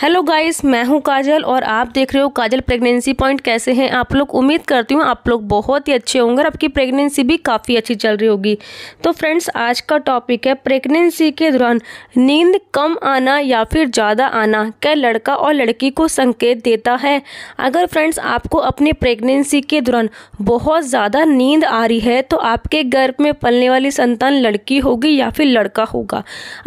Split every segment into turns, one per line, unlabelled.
hello guys मैं हूं काजल और आप देख रहे हो काजल प्रेगनेंसी पॉइंट कैसे हैं आप लोग उम्मीद करती हूं आप लोग बहुत ही अच्छे होंगे और आपकी प्रेगनेंसी भी काफ़ी अच्छी चल रही होगी तो फ्रेंड्स आज का टॉपिक है प्रेगनेंसी के दौरान नींद कम आना या फिर ज़्यादा आना क्या लड़का और लड़की को संकेत देता है अगर फ्रेंड्स आपको अपनी प्रेगनेंसी के दौरान बहुत ज़्यादा नींद आ रही है तो आपके गर्भ में पलने वाली संतान लड़की होगी या फिर लड़का होगा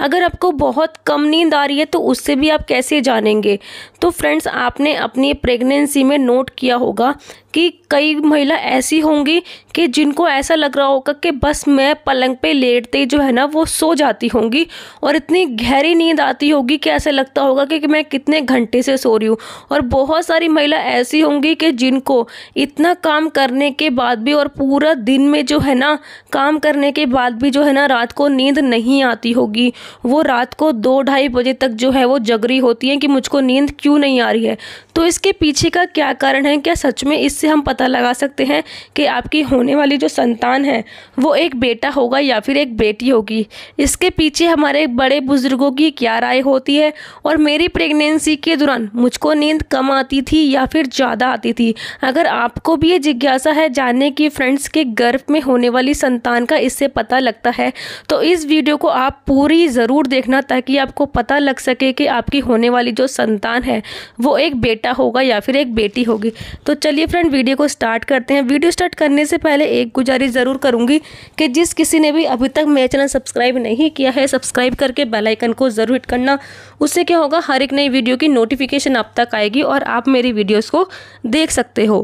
अगर आपको बहुत कम नींद आ रही है तो उससे भी आप कैसे जानेंगे तो फ्रेंड्स आपने अपनी प्रेगनेंसी में नोट किया होगा कि कई महिला ऐसी होंगी कि जिनको ऐसा लग रहा होगा कि बस मैं पलंग पे लेटते ही जो है ना वो सो जाती होंगी और इतनी गहरी नींद आती होगी कि ऐसा लगता होगा कि, कि मैं कितने घंटे से सो रही हूँ और बहुत सारी महिला ऐसी होंगी कि जिनको इतना काम करने के बाद भी और पूरा दिन में जो है ना काम करने के बाद भी जो है ना रात को नींद नहीं आती होगी वो रात को दो ढाई बजे तक जो है वो जग रही होती हैं कि मुझको नींद क्यों नहीं आ रही है तो इसके पीछे का क्या कारण है क्या सच में इससे हम पता लगा सकते हैं कि आपकी होने वाली जो संतान है वो एक बेटा होगा या फिर एक बेटी होगी इसके पीछे हमारे बड़े बुज़ुर्गों की क्या राय होती है और मेरी प्रेगनेंसी के दौरान मुझको नींद कम आती थी या फिर ज़्यादा आती थी अगर आपको भी ये जिज्ञासा है जानने की फ्रेंड्स के गर्भ में होने वाली संतान का इससे पता लगता है तो इस वीडियो को आप पूरी ज़रूर देखना ताकि आपको पता लग सके कि आपकी होने वाली जो संतान है वो एक बेटा बेटा होगा या फिर एक बेटी होगी तो चलिए फ्रेंड वीडियो को स्टार्ट करते हैं वीडियो स्टार्ट करने से पहले एक गुजारिश ज़रूर करूँगी कि जिस किसी ने भी अभी तक मेरा चैनल सब्सक्राइब नहीं किया है सब्सक्राइब करके बेलाइकन को ज़रूर हिट करना उससे क्या होगा हर एक नई वीडियो की नोटिफिकेशन आप तक आएगी और आप मेरी वीडियोज़ को देख सकते हो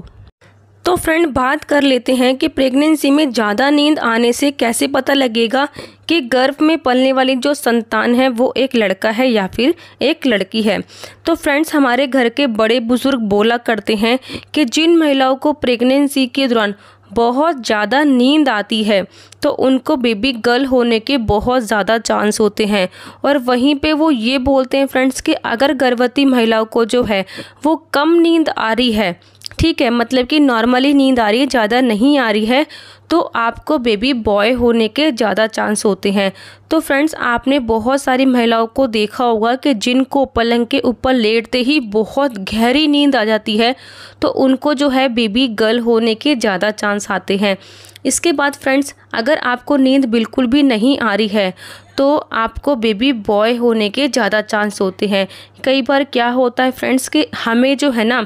तो फ्रेंड बात कर लेते हैं कि प्रेगनेंसी में ज़्यादा नींद आने से कैसे पता लगेगा कि गर्भ में पलने वाली जो संतान है वो एक लड़का है या फिर एक लड़की है तो फ्रेंड्स हमारे घर के बड़े बुजुर्ग बोला करते हैं कि जिन महिलाओं को प्रेगनेंसी के दौरान बहुत ज़्यादा नींद आती है तो उनको बेबी गर्ल होने के बहुत ज़्यादा चांस होते हैं और वहीं पे वो ये बोलते हैं फ्रेंड्स कि अगर गर्भवती महिलाओं को जो है वो कम नींद आ रही है ठीक है मतलब कि नॉर्मली नींद आ रही है ज़्यादा नहीं आ रही है तो आपको बेबी बॉय होने के ज़्यादा चांस होते हैं तो फ्रेंड्स आपने बहुत सारी महिलाओं को देखा होगा कि जिनको पलंग के ऊपर लेटते ही बहुत गहरी नींद आ जाती है तो उनको जो है बेबी गर्ल होने के ज़्यादा चांस आते हैं इसके बाद फ्रेंड्स अगर आपको नींद बिल्कुल भी नहीं आ रही है तो आपको बेबी बॉय होने के ज़्यादा चांस होते हैं कई बार क्या होता है फ्रेंड्स कि हमें जो है ना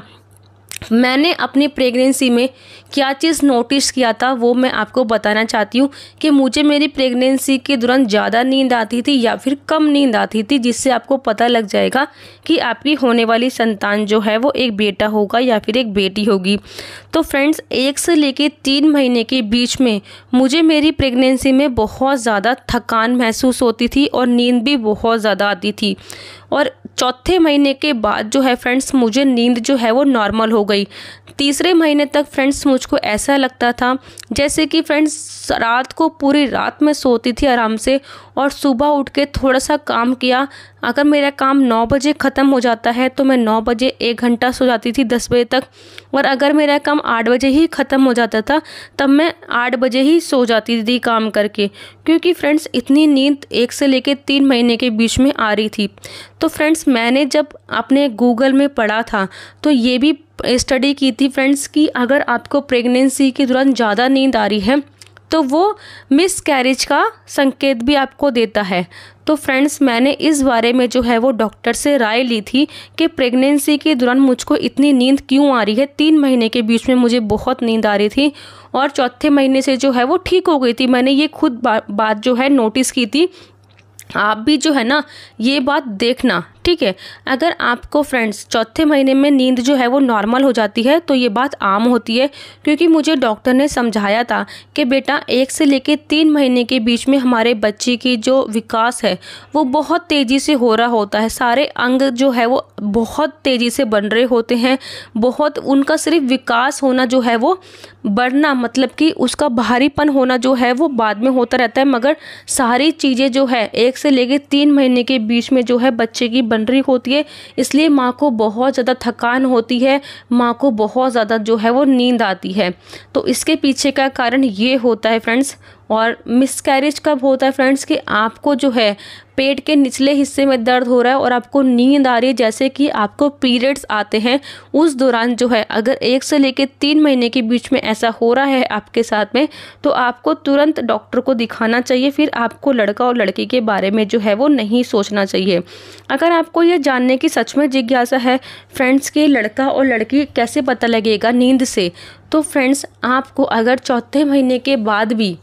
मैंने अपनी प्रेगनेंसी में क्या चीज़ नोटिस किया था वो मैं आपको बताना चाहती हूँ कि मुझे मेरी प्रेगनेंसी के दौरान ज़्यादा नींद आती थी या फिर कम नींद आती थी जिससे आपको पता लग जाएगा कि आपकी होने वाली संतान जो है वो एक बेटा होगा या फिर एक बेटी होगी तो फ्रेंड्स एक से लेके तीन महीने के बीच में मुझे मेरी प्रेगनेंसी में बहुत ज़्यादा थकान महसूस होती थी और नींद भी बहुत ज़्यादा आती थी और चौथे महीने के बाद जो है फ्रेंड्स मुझे नींद जो है वो नॉर्मल हो गई तीसरे महीने तक फ्रेंड्स मुझको ऐसा लगता था जैसे कि फ्रेंड्स रात को पूरी रात में सोती थी आराम से और सुबह उठ के थोड़ा सा काम किया अगर मेरा काम नौ बजे ख़त्म हो जाता है तो मैं नौ बजे एक घंटा सो जाती थी दस बजे तक और अगर मेरा काम आठ बजे ही ख़त्म हो जाता था तब मैं आठ बजे ही सो जाती थी काम करके क्योंकि फ्रेंड्स इतनी नींद एक से लेकर तीन महीने के बीच में आ रही थी तो फ्रेंड्स मैंने जब अपने गूगल में पढ़ा था तो ये भी स्टडी की थी फ्रेंड्स कि अगर आपको प्रेगनेंसी के दौरान ज़्यादा नींद आ रही है तो वो मिस कैरेज का संकेत भी आपको देता है तो फ्रेंड्स मैंने इस बारे में जो है वो डॉक्टर से राय ली थी कि प्रेगनेंसी के दौरान मुझको इतनी नींद क्यों आ रही है तीन महीने के बीच में मुझे बहुत नींद आ रही थी और चौथे महीने से जो है वो ठीक हो गई थी मैंने ये खुद बा, बात जो है नोटिस की थी आप भी जो है ना ये बात देखना ठीक है अगर आपको फ्रेंड्स चौथे महीने में नींद जो है वो नॉर्मल हो जाती है तो ये बात आम होती है क्योंकि मुझे डॉक्टर ने समझाया था कि बेटा एक से लेकर तीन महीने के बीच में हमारे बच्चे की जो विकास है वो बहुत तेज़ी से हो रहा होता है सारे अंग जो है वो बहुत तेज़ी से बन रहे होते हैं बहुत उनका सिर्फ विकास होना जो है वो बढ़ना मतलब कि उसका भारीपन होना जो है वो बाद में होता रहता है मगर सारी चीज़ें जो है एक से लेकर तीन महीने के बीच में जो है बच्चे की बन रही होती है इसलिए माँ को बहुत ज़्यादा थकान होती है माँ को बहुत ज़्यादा जो है वो नींद आती है तो इसके पीछे का कारण ये होता है फ्रेंड्स और मिसकैरेज कब होता है फ्रेंड्स कि आपको जो है पेट के निचले हिस्से में दर्द हो रहा है और आपको नींद आ रही है जैसे कि आपको पीरियड्स आते हैं उस दौरान जो है अगर एक से लेकर तीन महीने के बीच में ऐसा हो रहा है आपके साथ में तो आपको तुरंत डॉक्टर को दिखाना चाहिए फिर आपको लड़का और लड़की के बारे में जो है वो नहीं सोचना चाहिए अगर आपको ये जानने की सच में जिज्ञासा है फ्रेंड्स के लड़का और लड़की कैसे पता लगेगा नींद से तो फ्रेंड्स आपको अगर चौथे महीने के बाद भी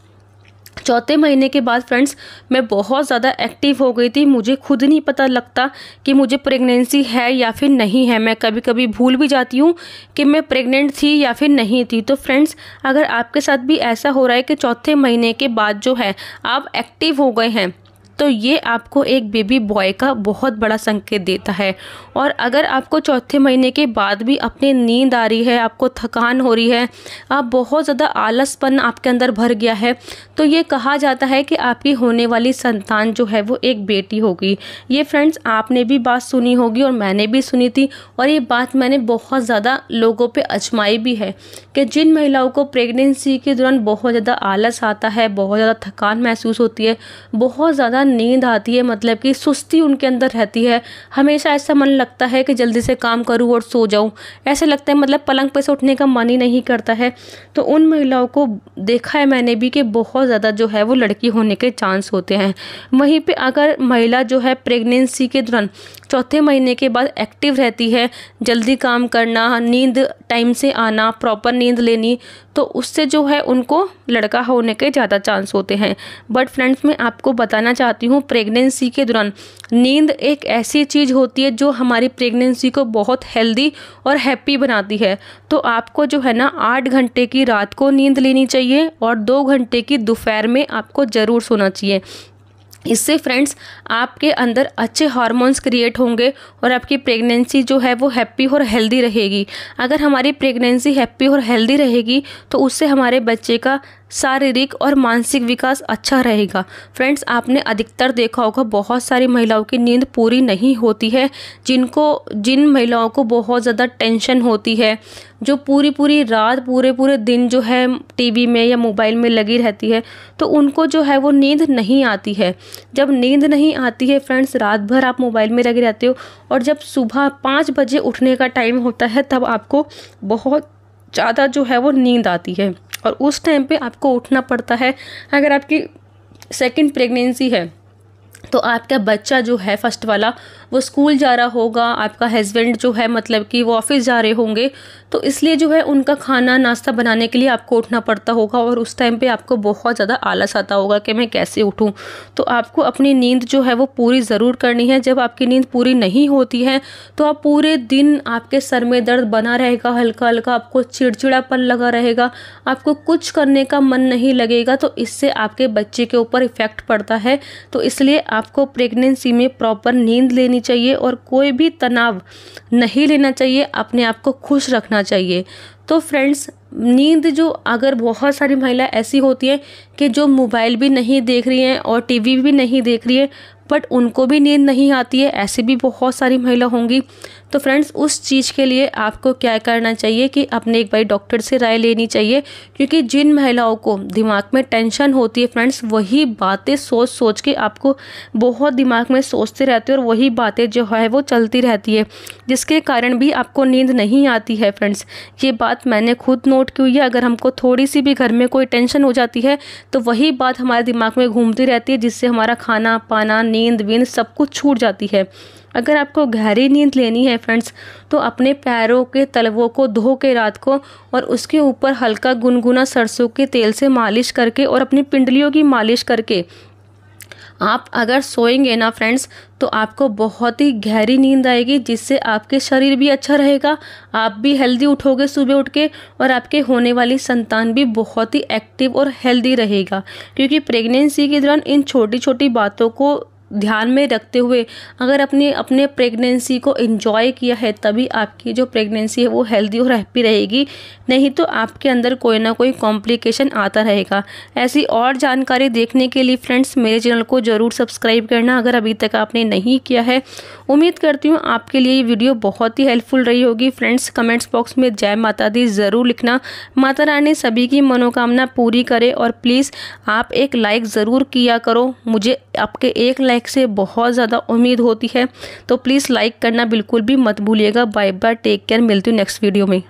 चौथे महीने के बाद फ्रेंड्स मैं बहुत ज़्यादा एक्टिव हो गई थी मुझे खुद नहीं पता लगता कि मुझे प्रेगनेंसी है या फिर नहीं है मैं कभी कभी भूल भी जाती हूँ कि मैं प्रेग्नेंट थी या फिर नहीं थी तो फ्रेंड्स अगर आपके साथ भी ऐसा हो रहा है कि चौथे महीने के बाद जो है आप एक्टिव हो गए हैं तो ये आपको एक बेबी बॉय का बहुत बड़ा संकेत देता है और अगर आपको चौथे महीने के बाद भी अपनी नींद आ रही है आपको थकान हो रही है आप बहुत ज़्यादा आलसपन आपके अंदर भर गया है तो ये कहा जाता है कि आपकी होने वाली संतान जो है वो एक बेटी होगी ये फ्रेंड्स आपने भी बात सुनी होगी और मैंने भी सुनी थी और ये बात मैंने बहुत ज़्यादा लोगों पर अजमाई भी है कि जिन महिलाओं को प्रेगनेंसी के दौरान बहुत ज़्यादा आलस आता है बहुत ज़्यादा थकान महसूस होती है बहुत ज़्यादा ज़्यादा नींद आती है मतलब कि सुस्ती उनके अंदर रहती है हमेशा ऐसा मन लगता है कि जल्दी से काम करूँ और सो जाऊँ ऐसे लगता है मतलब पलंग पर से उठने का मन ही नहीं करता है तो उन महिलाओं को देखा है मैंने भी कि बहुत ज़्यादा जो है वो लड़की होने के चांस होते हैं वहीं पर अगर महिला जो है प्रेगनेंसी के दौरान चौथे महीने के बाद एक्टिव रहती है जल्दी काम करना नींद टाइम से आना प्रॉपर नींद लेनी तो उससे जो है उनको लड़का होने के ज़्यादा चांस होते हैं बट फ्रेंड्स मैं आपको बताना चाहती हूँ प्रेगनेंसी के दौरान नींद एक ऐसी चीज़ होती है जो हमारी प्रेगनेंसी को बहुत हेल्दी और हैप्पी बनाती है तो आपको जो है ना आठ घंटे की रात को नींद लेनी चाहिए और दो घंटे की दोपहर में आपको ज़रूर सोना चाहिए इससे फ्रेंड्स आपके अंदर अच्छे हार्मोन्स क्रिएट होंगे और आपकी प्रेगनेंसी जो है वो हैप्पी और हेल्दी रहेगी अगर हमारी प्रेगनेंसी हैप्पी और हेल्दी रहेगी तो उससे हमारे बच्चे का शारीरिक और मानसिक विकास अच्छा रहेगा फ्रेंड्स आपने अधिकतर देखा होगा बहुत सारी महिलाओं की नींद पूरी नहीं होती है जिनको जिन महिलाओं को बहुत ज़्यादा टेंशन होती है जो पूरी पूरी रात पूरे पूरे दिन जो है टीवी में या मोबाइल में लगी रहती है तो उनको जो है वो नींद नहीं आती है जब नींद नहीं आती है फ्रेंड्स रात भर आप मोबाइल में लगे रहते हो और जब सुबह पाँच बजे उठने का टाइम होता है तब आपको बहुत ज़्यादा जो है वो नींद आती है और उस टाइम पे आपको उठना पड़ता है अगर आपकी सेकंड प्रेगनेंसी है तो आपका बच्चा जो है फर्स्ट वाला वो स्कूल जा रहा होगा आपका हस्बैंड जो है मतलब कि वो ऑफिस जा रहे होंगे तो इसलिए जो है उनका खाना नाश्ता बनाने के लिए आपको उठना पड़ता होगा और उस टाइम पे आपको बहुत ज़्यादा आलस आता होगा कि मैं कैसे उठूँ तो आपको अपनी नींद जो है वो पूरी ज़रूर करनी है जब आपकी नींद पूरी नहीं होती है तो आप पूरे दिन आपके सर में दर्द बना रहेगा हल्का हल्का आपको चिड़चिड़ापन लगा रहेगा आपको कुछ करने का मन नहीं लगेगा तो इससे आपके बच्चे के ऊपर इफ़ेक्ट पड़ता है तो इसलिए आपको प्रेगनेंसी में प्रॉपर नींद लेनी चाहिए और कोई भी तनाव नहीं लेना चाहिए अपने आप को खुश रखना चाहिए तो फ्रेंड्स नींद जो अगर बहुत सारी महिला ऐसी होती है कि जो मोबाइल भी नहीं देख रही हैं और टीवी भी नहीं देख रही है बट उनको भी नींद नहीं आती है ऐसी भी बहुत सारी महिला होंगी तो फ्रेंड्स उस चीज़ के लिए आपको क्या करना चाहिए कि अपने एक बार डॉक्टर से राय लेनी चाहिए क्योंकि जिन महिलाओं को दिमाग में टेंशन होती है फ्रेंड्स वही बातें सोच सोच के आपको बहुत दिमाग में सोचते रहते हैं और वही बातें जो है वो चलती रहती है जिसके कारण भी आपको नींद नहीं आती है फ्रेंड्स ये बात मैंने खुद नोट की हुई है अगर हमको थोड़ी सी भी घर में कोई टेंशन हो जाती है तो वही बात हमारे दिमाग में घूमती रहती है जिससे हमारा खाना पाना नींद नींद वींद सब कुछ छूट जाती है अगर आपको गहरी नींद लेनी है फ्रेंड्स तो अपने पैरों के तलवों को धो के रात को और उसके ऊपर हल्का गुनगुना सरसों के तेल से मालिश करके और अपनी पिंडलियों की मालिश करके आप अगर सोएंगे ना फ्रेंड्स तो आपको बहुत ही गहरी नींद आएगी जिससे आपके शरीर भी अच्छा रहेगा आप भी हेल्दी उठोगे सुबह उठ के और आपके होने वाली संतान भी बहुत ही एक्टिव और हेल्दी रहेगा क्योंकि प्रेगनेंसी के दौरान इन छोटी छोटी बातों को ध्यान में रखते हुए अगर अपने अपने प्रेगनेंसी को इन्जॉय किया है तभी आपकी जो प्रेगनेंसी है वो हेल्दी और हैप्पी रहेगी नहीं तो आपके अंदर कोई ना कोई कॉम्प्लिकेशन आता रहेगा ऐसी और जानकारी देखने के लिए फ्रेंड्स मेरे चैनल को ज़रूर सब्सक्राइब करना अगर अभी तक आपने नहीं किया है उम्मीद करती हूँ आपके लिए ये वीडियो बहुत ही हेल्पफुल रही होगी फ्रेंड्स कमेंट्स बॉक्स में जय माता दी ज़रूर लिखना माता रानी सभी की मनोकामना पूरी करे और प्लीज़ आप एक लाइक ज़रूर किया करो मुझे आपके एक लाइक लाइक से बहुत ज़्यादा उम्मीद होती है तो प्लीज़ लाइक करना बिल्कुल भी मत भूलिएगा बाय बाय टेक केयर मिलती हूँ नेक्स्ट वीडियो में